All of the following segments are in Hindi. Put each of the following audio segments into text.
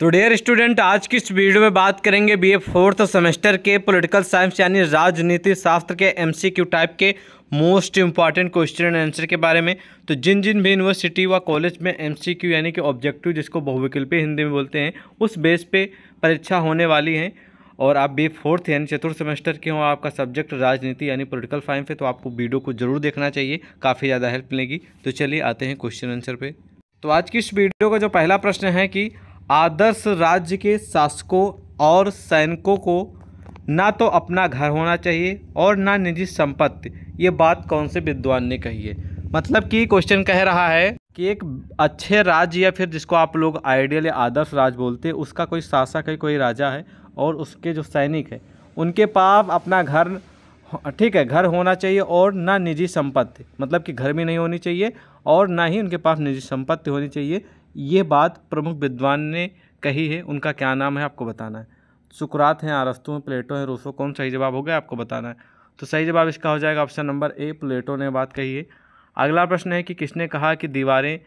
तो डेयर स्टूडेंट आज की इस वीडियो में बात करेंगे बीए फोर्थ सेमेस्टर के पॉलिटिकल साइंस यानी राजनीति शास्त्र के एमसीक्यू टाइप के मोस्ट इंपॉर्टेंट क्वेश्चन आंसर के बारे में तो जिन जिन भी यूनिवर्सिटी व कॉलेज में एमसीक्यू यानी कि ऑब्जेक्टिव जिसको बहुविकल्पी हिंदी में बोलते हैं उस बेस पे परीक्षा होने वाली है और आप बी फोर्थ यानी चतुर्थ सेमेस्टर के हों आपका सब्जेक्ट राजनीति यानी पोलिटिकल साइंस है तो आपको वीडियो को जरूर देखना चाहिए काफ़ी ज़्यादा हेल्प मिलेगी तो चलिए आते हैं क्वेश्चन आंसर पर तो आज की इस वीडियो का जो पहला प्रश्न है कि आदर्श राज्य के शासकों और सैनिकों को ना तो अपना घर होना चाहिए और ना निजी संपत्ति ये बात कौन से विद्वान ने कही है मतलब कि क्वेश्चन कह रहा है कि एक अच्छे राज्य या फिर जिसको आप लोग आइडियल या आदर्श राज्य बोलते हैं उसका कोई शासक है कोई राजा है और उसके जो सैनिक है उनके पास अपना घर ठीक है घर होना चाहिए और ना निजी संपत्ति मतलब कि घर भी नहीं होनी चाहिए और ना ही उनके पास निजी संपत्ति होनी चाहिए ये बात प्रमुख विद्वान ने कही है उनका क्या नाम है आपको बताना है सुकरात हैं आरस्तु हैं प्लेटो हैं रूसो कौन सही जवाब हो गया आपको बताना है तो सही जवाब इसका हो जाएगा ऑप्शन नंबर ए प्लेटो ने बात कही है अगला प्रश्न है कि किसने कहा कि दीवारें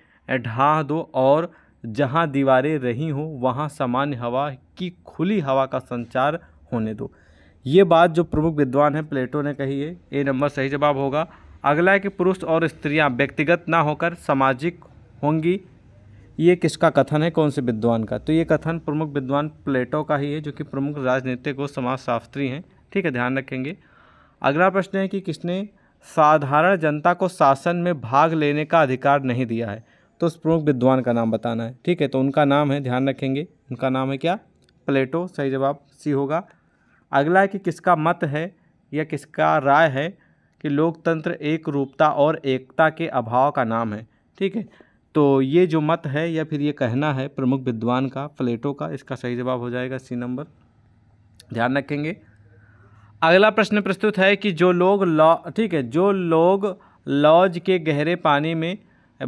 ढहा दो और जहाँ दीवारें रही हों वहाँ सामान्य हवा की खुली हवा का संचार होने दो ये बात जो प्रमुख विद्वान है प्लेटो ने कही है ए नंबर सही जवाब होगा अगला है कि पुरुष और स्त्रियां व्यक्तिगत ना होकर सामाजिक होंगी ये किसका कथन है कौन से विद्वान का तो ये कथन प्रमुख विद्वान प्लेटो का ही है जो कि प्रमुख राजनीतिक और समाजशास्त्री हैं ठीक है ध्यान रखेंगे अगला प्रश्न है कि किसने साधारण जनता को शासन में भाग लेने का अधिकार नहीं दिया है तो उस प्रमुख विद्वान का नाम बताना है ठीक है तो उनका नाम है ध्यान रखेंगे उनका नाम है क्या प्लेटो सही जवाब सी होगा अगला है कि किसका मत है या किसका राय है कि लोकतंत्र एक रूपता और एकता के अभाव का नाम है ठीक है तो ये जो मत है या फिर ये कहना है प्रमुख विद्वान का प्लेटो का इसका सही जवाब हो जाएगा सी नंबर ध्यान रखेंगे अगला प्रश्न प्रस्तुत है कि जो लोग लॉ ठीक है जो लोग लॉज के गहरे पानी में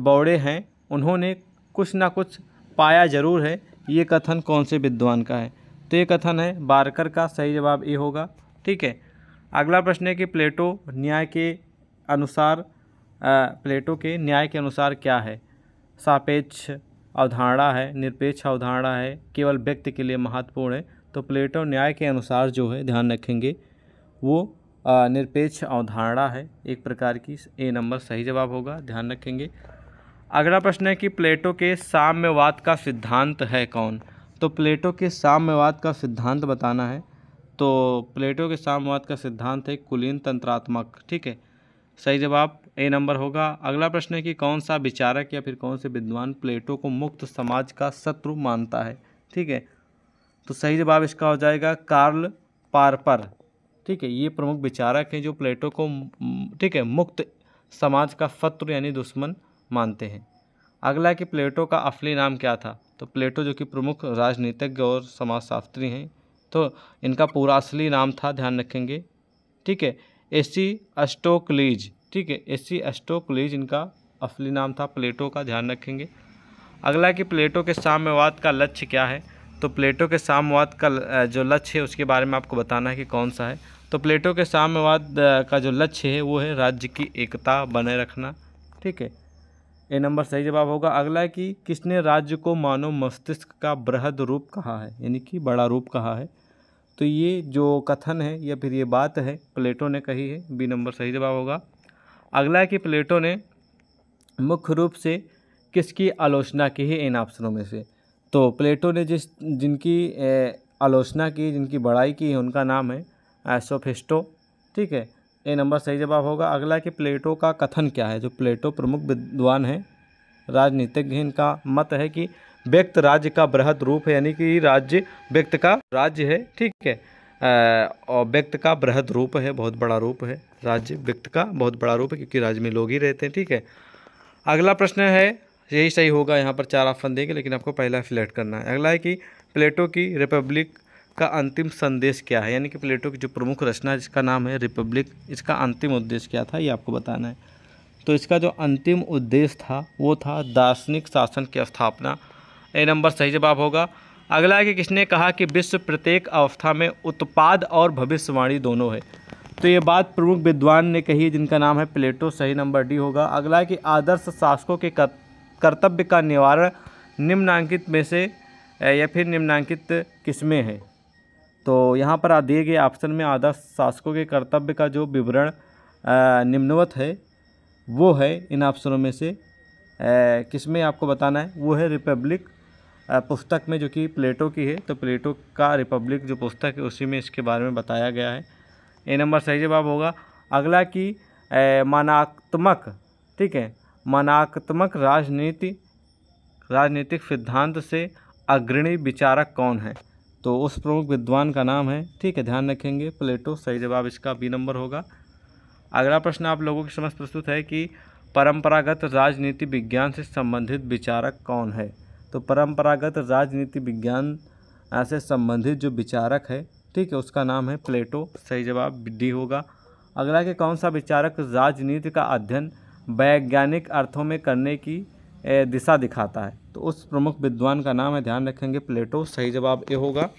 बौड़े हैं उन्होंने कुछ ना कुछ पाया जरूर है ये कथन कौन से विद्वान का है तो ये कथन है बारकर का सही जवाब ये होगा ठीक है अगला प्रश्न है कि प्लेटो न्याय के अनुसार आ, प्लेटो के न्याय के अनुसार क्या है सापेक्ष अवधारणा है निरपेक्ष अवधारणा है केवल व्यक्ति के लिए महत्वपूर्ण है तो प्लेटो न्याय के अनुसार जो है ध्यान रखेंगे वो निरपेक्ष अवधारणा है एक प्रकार की ए नंबर सही जवाब होगा ध्यान रखेंगे अगला प्रश्न है कि प्लेटो के साम्यवाद का सिद्धांत है कौन तो प्लेटो के साम्यवाद का सिद्धांत बताना है तो प्लेटो के साम्यवाद का सिद्धांत है कुलीन तंत्रात्मक ठीक है सही जवाब ए नंबर होगा अगला प्रश्न है कि कौन सा विचारक या फिर कौन से विद्वान प्लेटो को मुक्त समाज का शत्रु मानता है ठीक है तो सही जवाब इसका हो जाएगा कार्ल पारपर ठीक है ये प्रमुख विचारक हैं जो प्लेटो को ठीक है मुक्त समाज का शत्रु यानी दुश्मन मानते हैं अगला कि प्लेटो का असली नाम क्या था तो प्लेटो जो कि प्रमुख राजनीतिज्ञ और समाजशास्त्री हैं तो इनका पूरा असली नाम था ध्यान रखेंगे ठीक है एसी सी अस्टोकलीज ठीक है एसी सी अस्टोकलीज इनका असली नाम था प्लेटो का ध्यान रखेंगे अगला कि प्लेटो के साम्यवाद का लक्ष्य क्या है तो प्लेटो के साम्यवाद का जो लक्ष्य है उसके बारे में आपको बताना है कि कौन सा है तो प्लेटो के साम्यवाद का जो लक्ष्य है वो है राज्य की एकता बनाए रखना ठीक है ए नंबर सही जवाब होगा अगला कि किसने राज्य को मानव मस्तिष्क का बृहद रूप कहा है यानी कि बड़ा रूप कहा है तो ये जो कथन है या फिर ये बात है प्लेटो ने कही है बी नंबर सही जवाब होगा अगला है कि प्लेटो ने मुख्य रूप से किसकी आलोचना की है इन ऑप्शनों में से तो प्लेटो ने जिस जिनकी आलोचना की जिनकी बड़ाई की है उनका नाम है एसोफेस्टो ठीक है ए नंबर सही जवाब होगा अगला कि प्लेटो का कथन क्या है जो प्लेटो प्रमुख विद्वान है राजनीतिज्ञ इनका मत है कि व्यक्त राज्य का बृहद रूप है यानी कि राज्य व्यक्त का राज्य है ठीक है और व्यक्त का बृहद रूप है बहुत बड़ा रूप है राज्य व्यक्त का बहुत बड़ा रूप है क्योंकि राज्य में लोग ही रहते हैं ठीक है अगला प्रश्न है यही सही होगा यहाँ पर चार ऑप्शन देंगे लेकिन आपको पहला सिलेक्ट करना है अगला है कि प्लेटो की रिपब्लिक का अंतिम संदेश क्या है यानी कि प्लेटो की जो प्रमुख रचना जिसका नाम है रिपब्लिक इसका अंतिम उद्देश्य क्या था ये आपको बताना है तो इसका जो अंतिम उद्देश्य था वो था दार्शनिक शासन की स्थापना ए नंबर सही जवाब होगा अगला है कि किसने कहा कि विश्व प्रत्येक अवस्था में उत्पाद और भविष्यवाणी दोनों है तो ये बात प्रमुख विद्वान ने कही जिनका नाम है प्लेटो सही नंबर डी होगा अगला है कि आदर्श शासकों के कर्तव्य का निवारण निम्नांकित में से या फिर निम्नांकित किस्में है तो यहाँ पर दिए गए ऑप्शन में आदर्श शासकों के कर्तव्य का जो विवरण निम्नवत है वो है इन ऑप्शनों में से किसमें आपको बताना है वो है रिपब्लिक पुस्तक में जो कि प्लेटो की है तो प्लेटो का रिपब्लिक जो पुस्तक है उसी में इसके बारे में बताया गया है ए नंबर सही जवाब होगा अगला कि मानात्मक ठीक है मानात्मक राजनीति राजनीतिक सिद्धांत से अग्रणी विचारक कौन है तो उस प्रमुख विद्वान का नाम है ठीक है ध्यान रखेंगे प्लेटो सही जवाब इसका बी नंबर होगा अगला प्रश्न आप लोगों के समझ प्रस्तुत है कि परंपरागत राजनीति विज्ञान से संबंधित विचारक कौन है तो परंपरागत राजनीति विज्ञान से संबंधित जो विचारक है ठीक है उसका नाम है प्लेटो सही जवाब डी होगा अगला कि कौन सा विचारक राजनीति का अध्ययन वैज्ञानिक अर्थों में करने की दिशा दिखाता है तो उस प्रमुख विद्वान का नाम है ध्यान रखेंगे प्लेटो सही जवाब ए होगा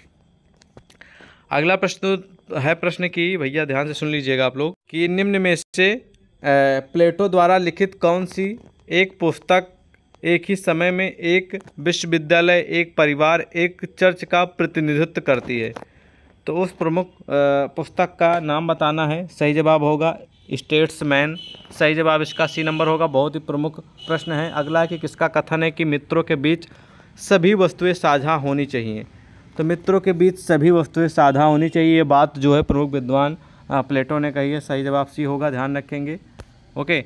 अगला प्रश्न है प्रश्न की भैया ध्यान से सुन लीजिएगा आप लोग कि निम्न में से प्लेटो द्वारा लिखित कौन सी एक पुस्तक एक ही समय में एक विश्वविद्यालय एक परिवार एक चर्च का प्रतिनिधित्व करती है तो उस प्रमुख पुस्तक का नाम बताना है सही जवाब होगा स्टेट्समैन सही जवाब इसका सी नंबर होगा बहुत ही प्रमुख प्रश्न है अगला है कि किसका कथन है कि मित्रों के बीच सभी वस्तुएं साझा होनी चाहिए तो मित्रों के बीच सभी वस्तुएं साझा होनी चाहिए ये बात जो है प्रमुख विद्वान प्लेटो ने कही है सही जवाब सी होगा ध्यान रखेंगे ओके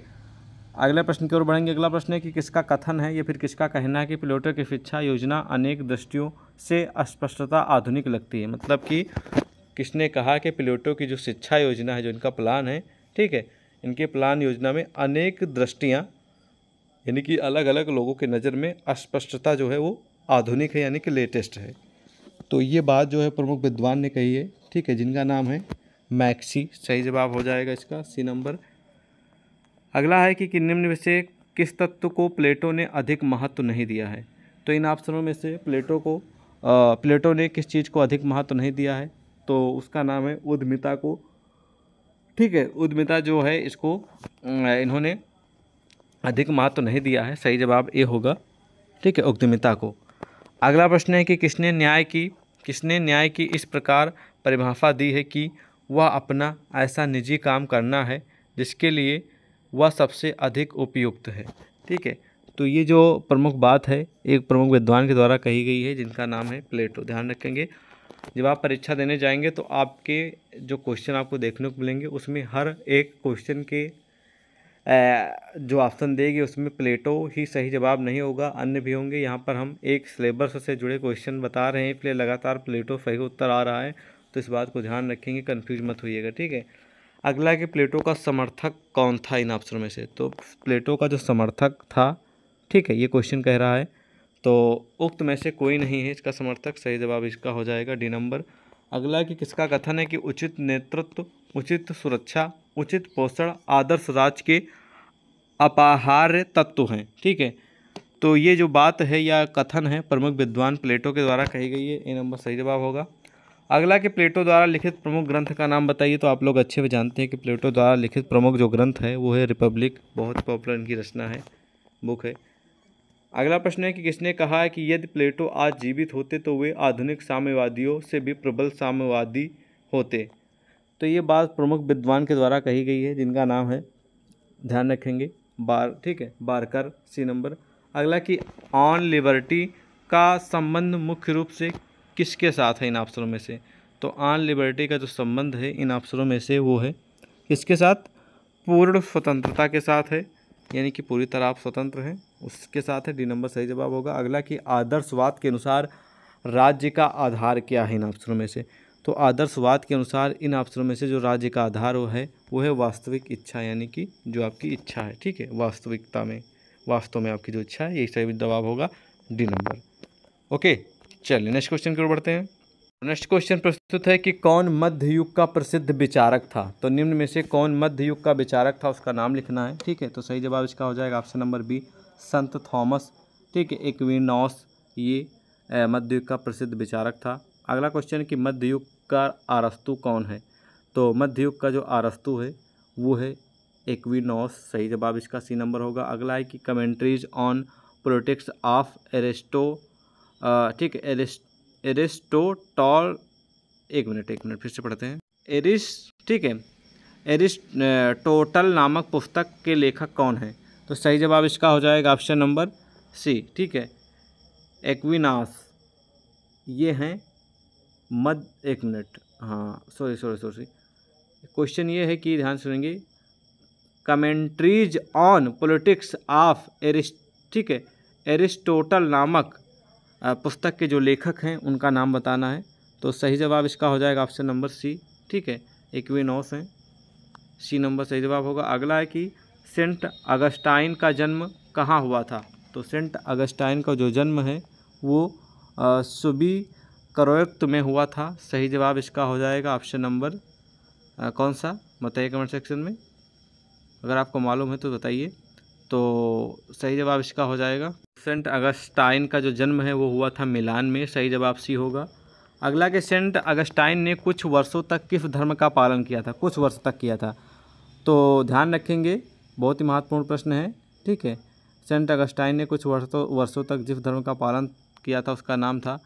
अगले प्रश्न की ओर बढ़ेंगे अगला प्रश्न है कि किसका कथन है या फिर किसका कहना है कि पिलोटर की शिक्षा योजना अनेक दृष्टियों से अस्पष्टता आधुनिक लगती है मतलब कि किसने कहा कि पिलोटो की जो शिक्षा योजना है जो इनका प्लान है ठीक है इनके प्लान योजना में अनेक दृष्टियाँ यानी कि अलग अलग लोगों के नज़र में अस्पष्टता जो है वो आधुनिक है यानी कि लेटेस्ट है तो ये बात जो है प्रमुख विद्वान ने कही है ठीक है जिनका नाम है मैक्सी सही जवाब हो जाएगा इसका सी नंबर अगला है कि, कि निम्न में से किस तत्व को प्लेटो ने अधिक महत्व नहीं दिया है तो इन ऑप्शनों में से प्लेटो को आ, प्लेटो ने किस चीज़ को अधिक महत्व नहीं दिया है तो उसका नाम है उद्यमिता को ठीक है उद्यमिता जो है इसको इन्होंने अधिक महत्व नहीं दिया है सही जवाब ए होगा ठीक है उद्यमिता को अगला प्रश्न है कि किसने न्याय की किसने न्याय की इस प्रकार परिभाषा दी है कि वह अपना ऐसा निजी काम करना है जिसके लिए वह सबसे अधिक उपयुक्त है ठीक है तो ये जो प्रमुख बात है एक प्रमुख विद्वान के द्वारा कही गई है जिनका नाम है प्लेटो ध्यान रखेंगे जब आप परीक्षा देने जाएंगे तो आपके जो क्वेश्चन आपको देखने को मिलेंगे उसमें हर एक क्वेश्चन के जो ऑप्शन देगी उसमें प्लेटो ही सही जवाब नहीं होगा अन्य भी होंगे यहाँ पर हम एक सिलेबस से जुड़े क्वेश्चन बता रहे हैं इसलिए लगातार प्लेटो सही उत्तर आ रहा है तो इस बात को ध्यान रखेंगे कन्फ्यूज मत होइएगा ठीक है अगला कि प्लेटो का समर्थक कौन था इन ऑप्शनों में से तो प्लेटो का जो समर्थक था ठीक है ये क्वेश्चन कह रहा है तो उक्त में से कोई नहीं है इसका समर्थक सही जवाब इसका हो जाएगा डी नंबर अगला कि किसका कथन है कि उचित नेतृत्व उचित सुरक्षा उचित पोषण आदर्श राज्य के अपाहार्य तत्व हैं ठीक है तो ये जो बात है या कथन है प्रमुख विद्वान प्लेटो के द्वारा कही गई है ए नंबर सही जवाब होगा अगला कि प्लेटो द्वारा लिखित प्रमुख ग्रंथ का नाम बताइए तो आप लोग अच्छे से जानते हैं कि प्लेटो द्वारा लिखित प्रमुख जो ग्रंथ है वो है रिपब्लिक बहुत पॉपुलर इनकी रचना है बुक है अगला प्रश्न है कि किसने कहा है कि यदि प्लेटो आज जीवित होते तो वे आधुनिक साम्यवादियों से भी प्रबल साम्यवादी होते तो ये बात प्रमुख विद्वान के द्वारा कही गई है जिनका नाम है ध्यान रखेंगे बार ठीक है बारकर सी नंबर अगला कि ऑन लिबर्टी का संबंध मुख्य रूप से किसके साथ है इन अफसरों में से तो आन लिबर्टी का जो संबंध है इन अफसरों में से वो है किसके साथ पूर्ण स्वतंत्रता के साथ है यानी कि पूरी तरह आप स्वतंत्र हैं उसके साथ है डी नंबर सही जवाब होगा अगला कि आदर्शवाद के अनुसार राज्य का आधार क्या है इन अफसरों में से तो आदर्शवाद के अनुसार इन अफसरों में से जो राज्य का आधार वो है वो है वास्तविक इच्छा यानी कि जो आपकी इच्छा है ठीक है वास्तविकता में वास्तव में आपकी जो इच्छा है यही सही जवाब होगा डी नंबर ओके चलिए नेक्स्ट क्वेश्चन की ओर बढ़ते हैं नेक्स्ट क्वेश्चन प्रस्तुत है कि कौन मध्य युग का प्रसिद्ध विचारक था तो निम्न में से कौन मध्य युग का विचारक था उसका नाम लिखना है ठीक है तो सही जवाब इसका हो जाएगा ऑप्शन नंबर बी संत थॉमस ठीक है एकविनॉस ये मध्य युग का प्रसिद्ध विचारक था अगला क्वेश्चन कि मध्य युग का आरस्तु कौन है तो मध्य युग का जो आरस्तु है वो है एक सही जवाब इसका सी नंबर होगा अगला है कि commentaries on politics of Aristo ठीक एरिस्ट एरिस्टोटॉल एक मिनट एक मिनट फिर से पढ़ते हैं एरिस ठीक है एरिस्टोटल नामक पुस्तक के लेखक कौन है तो सही जवाब इसका हो जाएगा ऑप्शन नंबर सी ठीक है एक्विनास ये हैं मध्य एक मिनट हाँ सॉरी सॉरी सॉरी क्वेश्चन ये है कि ध्यान सुनेंगे commentaries on politics of Arist ठीक है एरिस्टोटल नामक पुस्तक के जो लेखक हैं उनका नाम बताना है तो सही जवाब इसका हो जाएगा ऑप्शन नंबर सी ठीक है इक्विनोस हैं सी नंबर सही जवाब होगा अगला है कि सेंट अगस्टाइन का जन्म कहाँ हुआ था तो सेंट अगस्टाइन का जो जन्म है वो सुबी करोयक्त में हुआ था सही जवाब इसका हो जाएगा ऑप्शन नंबर कौन सा बताइए कमेंट सेक्शन में अगर आपको मालूम है तो बताइए तो सही जवाब इसका हो जाएगा सेंट अगस्टाइन का जो जन्म है वो हुआ था मिलान में सही जवाब सी होगा अगला के सेंट अगस्टाइन ने कुछ वर्षों तक किस धर्म का पालन किया था कुछ वर्ष तक किया था तो ध्यान रखेंगे बहुत ही महत्वपूर्ण प्रश्न है ठीक है सेंट अगस्टाइन ने कुछ वर्षों वर्षों तक जिस धर्म का पालन किया था उसका नाम था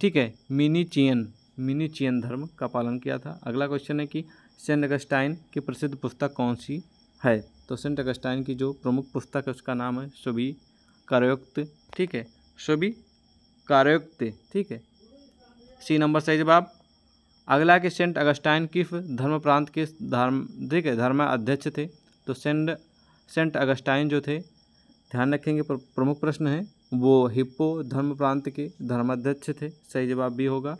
ठीक है मिनी चियन मिनी चियन धर्म का पालन किया था अगला क्वेश्चन है कि सेंट अगस्टाइन की प्रसिद्ध पुस्तक कौन सी है तो सेंट अगस्टाइन की जो प्रमुख पुस्तक है उसका नाम है सुबी कार्योक्त ठीक है सुबी कार्योक्त ठीक है सी नंबर सही जवाब अगला कि सेंट अगस्टाइन किस धर्म प्रांत के धर्म ठीक है धर्म अध्यक्ष थे तो सेंट सेंट अगस्टाइन जो थे ध्यान रखेंगे प्रमुख प्रश्न है वो हिप्पो धर्म प्रांत के धर्माध्यक्ष थे सही जवाब भी होगा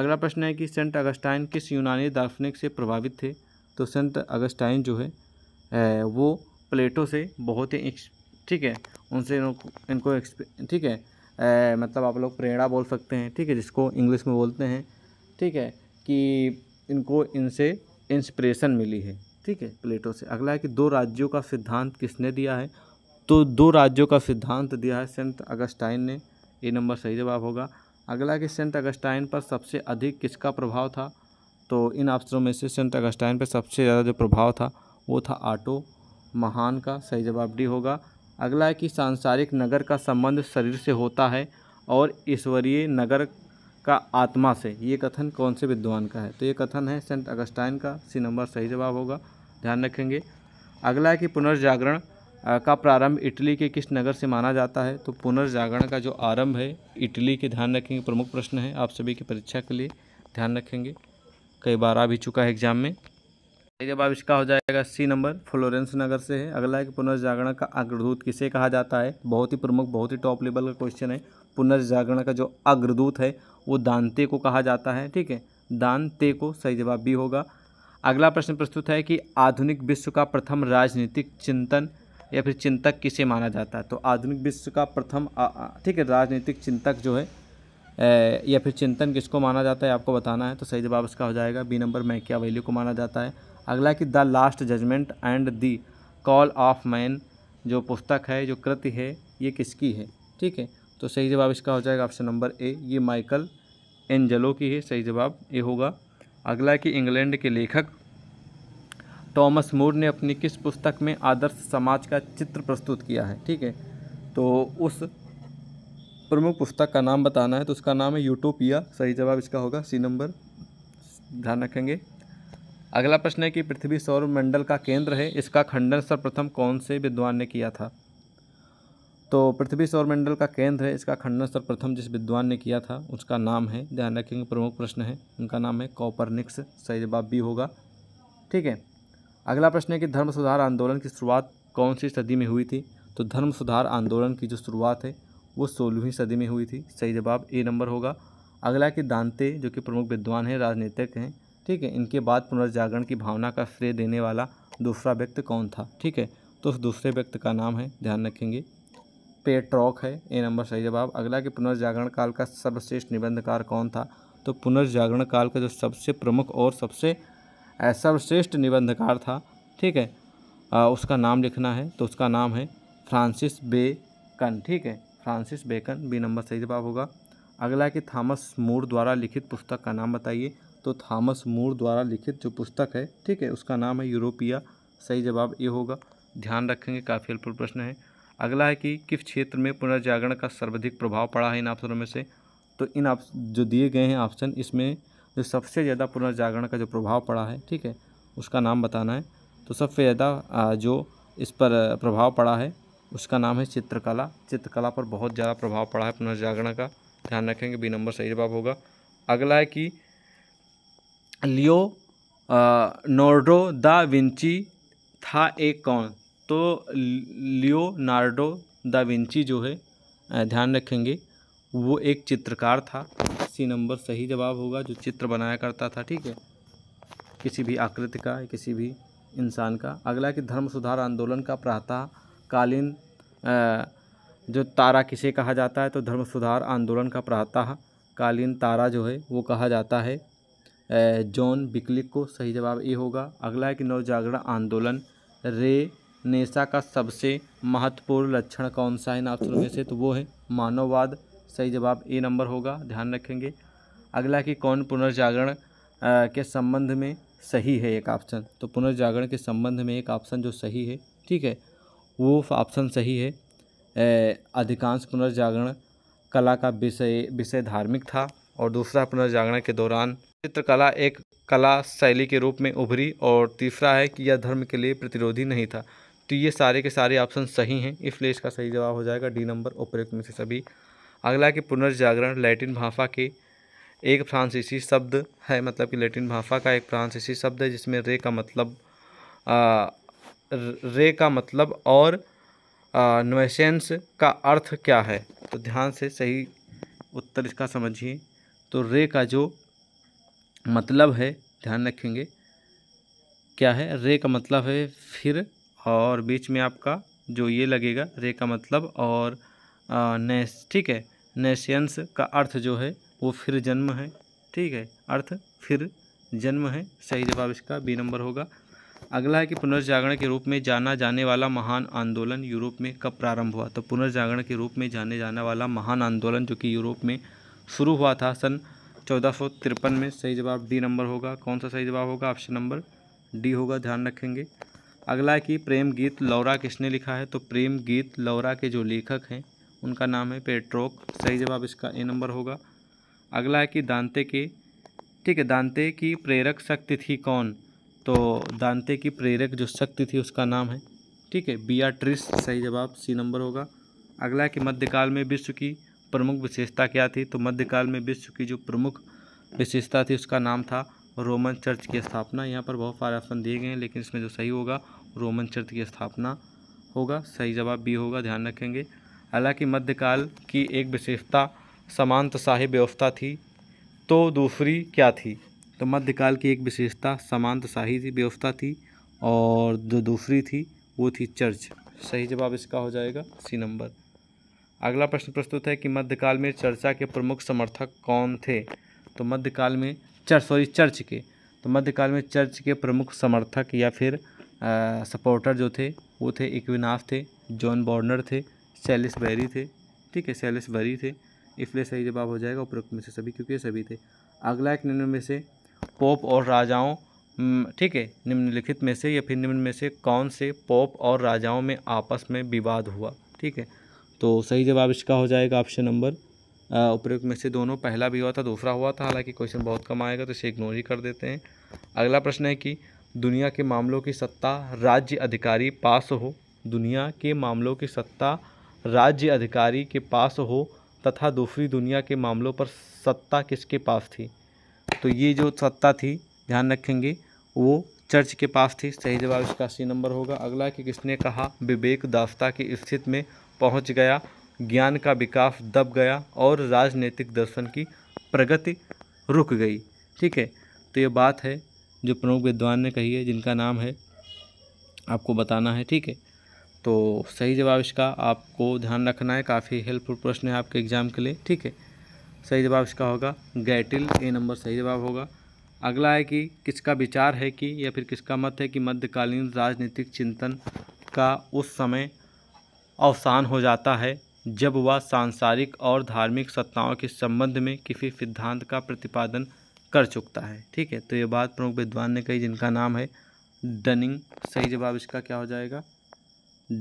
अगला प्रश्न है कि सेंट अगस्टाइन किस यूनानी दार्शनिक से प्रभावित थे तो सेंट अगस्टाइन जो है वो प्लेटो से बहुत ही ठीक है उनसे इनको ठीक है ए, मतलब आप लोग प्रेरणा बोल सकते हैं ठीक है जिसको इंग्लिश में बोलते हैं ठीक है कि इनको इनसे इंस्पिरेशन मिली है ठीक है प्लेटो से अगला है कि दो राज्यों का सिद्धांत किसने दिया है तो दो राज्यों का सिद्धांत दिया है सेंट अगस्टाइन ने ये नंबर सही जवाब होगा अगला कि सेंट अगस्टाइन पर सबसे अधिक किसका प्रभाव था तो इन ऑप्शनों में से सेंट अगस्टाइन पर सबसे ज़्यादा जो प्रभाव था वो था आटो महान का सही जवाब डी होगा अगला है कि सांसारिक नगर का संबंध शरीर से होता है और ईश्वरीय नगर का आत्मा से ये कथन कौन से विद्वान का है तो ये कथन है सेंट अगस्टाइन का सी नंबर सही जवाब होगा ध्यान रखेंगे अगला है कि पुनर्जागरण का प्रारंभ इटली के किस नगर से माना जाता है तो पुनर्जागरण का जो आरंभ है इटली के ध्यान रखेंगे प्रमुख प्रश्न है आप सभी की परीक्षा के लिए ध्यान रखेंगे कई बार आ भी चुका है एग्जाम में जब इसका हो जाएगा सी नंबर फ्लोरेंस नगर से है अगला है कि पुनर्जागरण का अग्रदूत किसे कहा जाता है बहुत ही प्रमुख बहुत ही टॉप लेवल का क्वेश्चन है पुनर्जागरण का जो अग्रदूत है वो दानते को कहा जाता है ठीक है दानते को सही जवाब भी होगा अगला प्रश्न प्रस्तुत है कि आधुनिक विश्व का प्रथम राजनीतिक चिंतन या फिर चिंतक किसे माना जाता है तो आधुनिक विश्व का प्रथम ठीक है राजनीतिक चिंतक जो है या फिर चिंतन किसको माना जाता है आपको बताना है तो सही जवाब इसका हो जाएगा बी नंबर मैकिया वैल्यू को माना जाता है अगला कि the last judgement and the call of man जो पुस्तक है जो कृति है ये किसकी है ठीक है तो सही जवाब इसका हो जाएगा ऑप्शन नंबर ए ये माइकल एंजलो की है सही जवाब ए होगा अगला कि इंग्लैंड के लेखक टॉमस मूर ने अपनी किस पुस्तक में आदर्श समाज का चित्र प्रस्तुत किया है ठीक है तो उस प्रमुख पुस्तक का नाम बताना है तो उसका नाम है यूटोपिया सही जवाब इसका होगा सी नंबर ध्यान रखेंगे अगला प्रश्न है कि पृथ्वी सौर मंडल का केंद्र है इसका खंडन सर्वप्रथम कौन से विद्वान ने किया था तो पृथ्वी सौर मंडल का केंद्र है इसका खंडन सर्वप्रथम जिस विद्वान ने किया था उसका नाम है ध्यान रखेंगे प्रमुख प्रश्न है उनका नाम है कॉपरनिक्स सही जवाब भी होगा ठीक है अगला प्रश्न है कि धर्म सुधार आंदोलन की शुरुआत कौन सी सदी में हुई थी तो धर्म सुधार आंदोलन की जो शुरुआत है वो सोलहवीं सदी में हुई थी सही जवाब ए नंबर होगा अगला कि दांते जो कि प्रमुख विद्वान हैं राजनीतिक हैं ठीक है इनके बाद पुनर्जागरण की भावना का श्रेय देने वाला दूसरा व्यक्ति कौन था ठीक है तो उस दूसरे व्यक्ति का नाम है ध्यान रखेंगे पेट्रॉक है ए नंबर सही जवाब अगला कि पुनर्जागरण काल का सर्वश्रेष्ठ निबंधकार कौन था तो पुनर्जागरण काल का जो सबसे प्रमुख और सबसे सर्वश्रेष्ठ निबंधकार था ठीक है आ, उसका नाम लिखना है तो उसका नाम है फ्रांसिस बेकन ठीक है फ्रांसिस बेकन बी नंबर सही जवाब होगा अगला कि थॉमस मूर द्वारा लिखित पुस्तक का नाम बताइए तो थॉमस मूर द्वारा लिखित जो पुस्तक है ठीक है उसका नाम है यूरोपिया सही जवाब ये होगा ध्यान रखेंगे काफ़ी हेल्पफुल प्रश्न है अगला है कि किस क्षेत्र में पुनर्जागरण का सर्वाधिक प्रभाव पड़ा है इन ऑप्शनों में से तो इन आप जो दिए गए हैं ऑप्शन इसमें जो सबसे ज़्यादा पुनर्जागरण का जो प्रभाव पड़ा है ठीक है उसका नाम बताना है तो सबसे ज़्यादा जो इस पर प्रभाव पड़ा है उसका नाम है चित्रकला चित्रकला पर बहुत ज़्यादा प्रभाव पड़ा है पुनर्जागरण का ध्यान रखेंगे बी नंबर सही जवाब होगा अगला है कि लियो नोर्डो दा विंची था एक कौन तो लियोनार्डो दा विंची जो है ध्यान रखेंगे वो एक चित्रकार था सी नंबर सही जवाब होगा जो चित्र बनाया करता था ठीक है किसी भी आकृति का किसी भी इंसान का अगला कि धर्म सुधार आंदोलन का कालीन जो तारा किसे कहा जाता है तो धर्म सुधार आंदोलन का प्रातः कालीन तारा जो है वो कहा जाता है जॉन बिकलिक को सही जवाब ए होगा अगला है कि नवजागरण आंदोलन रे नेसा का सबसे महत्वपूर्ण लक्षण कौन सा है इन ऑप्शनों में से तो वो है मानववाद सही जवाब ए नंबर होगा ध्यान रखेंगे अगला कि कौन पुनर्जागरण के संबंध में सही है एक ऑप्शन तो पुनर्जागरण के संबंध में एक ऑप्शन जो सही है ठीक है वो ऑप्शन सही है अधिकांश पुनर्जागरण कला का विषय विषय धार्मिक था और दूसरा पुनर्जागरण के दौरान चित्रकला एक कला शैली के रूप में उभरी और तीसरा है कि यह धर्म के लिए प्रतिरोधी नहीं था तो ये सारे के सारे ऑप्शन सही हैं इसलिए इसका सही जवाब हो जाएगा डी नंबर उपयुक्त में से सभी अगला कि पुनर्जागरण लैटिन भाषा के एक फ्रांसीसी शब्द है मतलब कि लैटिन भाषा का एक फ्रांसीसी शब्द है जिसमें रे का मतलब आ, रे का मतलब और नोसेंस का अर्थ क्या है तो ध्यान से सही उत्तर इसका समझिए तो रे का जो मतलब है ध्यान रखेंगे क्या है रे का मतलब है फिर और बीच में आपका जो ये लगेगा रे का मतलब और नेस ठीक है नेशियंस का अर्थ जो है वो फिर जन्म है ठीक है अर्थ फिर जन्म है सही जवाब इसका बी नंबर होगा अगला है कि पुनर्जागरण के रूप में जाना जाने वाला महान आंदोलन यूरोप में कब प्रारंभ हुआ तो पुनर्जागरण के रूप में जाने जाने वाला महान आंदोलन जो कि यूरोप में शुरू हुआ था सन चौदह में सही जवाब डी नंबर होगा कौन सा सही जवाब होगा ऑप्शन नंबर डी होगा ध्यान रखेंगे अगला है कि प्रेम गीत लौरा किसने लिखा है तो प्रेम गीत लौरा के जो लेखक हैं उनका नाम है पेट्रोक सही जवाब इसका ए नंबर होगा अगला है कि दांते के ठीक है दांते की प्रेरक शक्ति थी कौन तो दांते की प्रेरक जो शक्ति थी उसका नाम है ठीक है बिया ट्रिस सही जवाब सी नंबर होगा अगला है कि मध्यकाल में विश्व की प्रमुख विशेषता क्या थी तो मध्यकाल में विश्व की जो प्रमुख विशेषता थी उसका नाम था रोमन चर्च की स्थापना यहाँ पर बहुत सारे ऑप्शन दिए गए हैं लेकिन इसमें जो सही होगा रोमन चर्च की स्थापना होगा सही जवाब भी होगा ध्यान रखेंगे हालांकि मध्यकाल की एक विशेषता समांत शाही व्यवस्था थी तो दूसरी क्या थी तो मध्यकाल की एक विशेषता समांत शाही व्यवस्था थी और जो दूसरी थी वो थी चर्च सही जवाब इसका हो जाएगा सी नंबर अगला प्रश्न प्रस्तुत है कि मध्यकाल में चर्चा के प्रमुख समर्थक कौन थे तो मध्यकाल में चर्च सॉरी चर्च के तो मध्यकाल में चर्च के प्रमुख समर्थक या फिर आ, सपोर्टर जो थे वो थे इक्विनाफ थे जॉन बॉर्नर थे सेलिस बैरी थे ठीक है सेलिस बैरी थे इसलिए सही जवाब हो जाएगा उपरोक्त में से सभी क्योंकि सभी थे अगला एक निम्न में से पोप और राजाओं ठीक है निम्नलिखित में से या फिर निम्न में से कौन से पोप और राजाओं में आपस में विवाद हुआ ठीक है तो सही जवाब इसका हो जाएगा ऑप्शन नंबर उपयुक्त में से दोनों पहला भी हुआ था दूसरा हुआ था हालांकि क्वेश्चन बहुत कम आएगा तो इसे इग्नोर ही कर देते हैं अगला प्रश्न है कि दुनिया के मामलों की सत्ता राज्य अधिकारी पास हो दुनिया के मामलों की सत्ता राज्य अधिकारी के पास हो तथा दूसरी दुनिया के मामलों पर सत्ता किसके पास थी तो ये जो सत्ता थी ध्यान रखेंगे वो चर्च के पास थी सही जवाब इसका अस्सी नंबर होगा अगला कि किसने कहा विवेक दास्ता की स्थिति में पहुंच गया ज्ञान का विकास दब गया और राजनीतिक दर्शन की प्रगति रुक गई ठीक है तो ये बात है जो प्रमुख विद्वान ने कही है जिनका नाम है आपको बताना है ठीक है तो सही जवाब इसका आपको ध्यान रखना है काफ़ी हेल्पफुल प्रश्न है आपके एग्ज़ाम के लिए ठीक है सही जवाब इसका होगा गैटिल ए नंबर सही जवाब होगा अगला है कि किसका विचार है कि या फिर किसका मत है कि मध्यकालीन राजनीतिक चिंतन का उस समय अवसान हो जाता है जब वह सांसारिक और धार्मिक सत्ताओं के संबंध में किसी सिद्धांत का प्रतिपादन कर चुकता है ठीक है तो ये बात प्रमुख विद्वान ने कही जिनका नाम है डनिंग सही जवाब इसका क्या हो जाएगा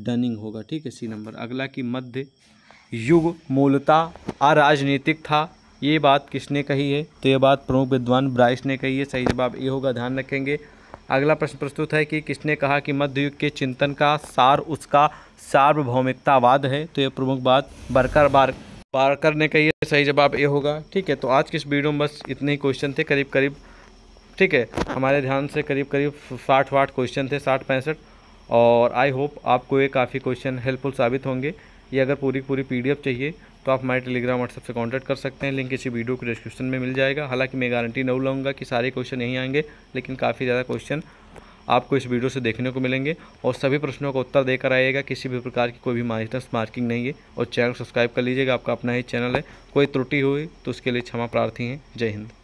डनिंग होगा ठीक है सी नंबर अगला कि मध्य युग मूलता अराजनीतिक था ये बात किसने कही है तो ये बात प्रमुख विद्वान ब्राइस ने कही है सही जवाब ये होगा ध्यान रखेंगे अगला प्रश्न प्रस्तुत है कि किसने कहा कि मध्ययुग के चिंतन का सार उसका सार्वभौमिकतावाद है तो ये प्रमुख बात बरकर बार बारकर ने कही है सही जवाब ये होगा ठीक है तो आज के इस वीडियो में बस इतने ही क्वेश्चन थे करीब करीब ठीक है हमारे ध्यान से करीब करीब साठ वाठ क्वेश्चन थे साठ पैंसठ और आई होप आपको ये काफ़ी क्वेश्चन हेल्पफुल साबित होंगे ये अगर पूरी पूरी पीडीएफ चाहिए तो आप हमारे टेलीग्राम व्हाट्सएप से कांटेक्ट कर सकते हैं लिंक इसी वीडियो के डिस्क्रिप्शन में मिल जाएगा हालांकि मैं गारंटी नहीं लूँगा कि सारे क्वेश्चन यहीं आएंगे लेकिन काफ़ी ज़्यादा क्वेश्चन आपको इस वीडियो से देखने को मिलेंगे और सभी प्रश्नों का उत्तर देकर आइएगा किसी भी प्रकार की कोई भी माइनस मार्किंग नहीं है और चैनल सब्सक्राइब कर लीजिएगा आपका अपना ही चैनल है कोई त्रुटि हुई तो उसके लिए क्षमा प्रार्थी हैं जय हिंद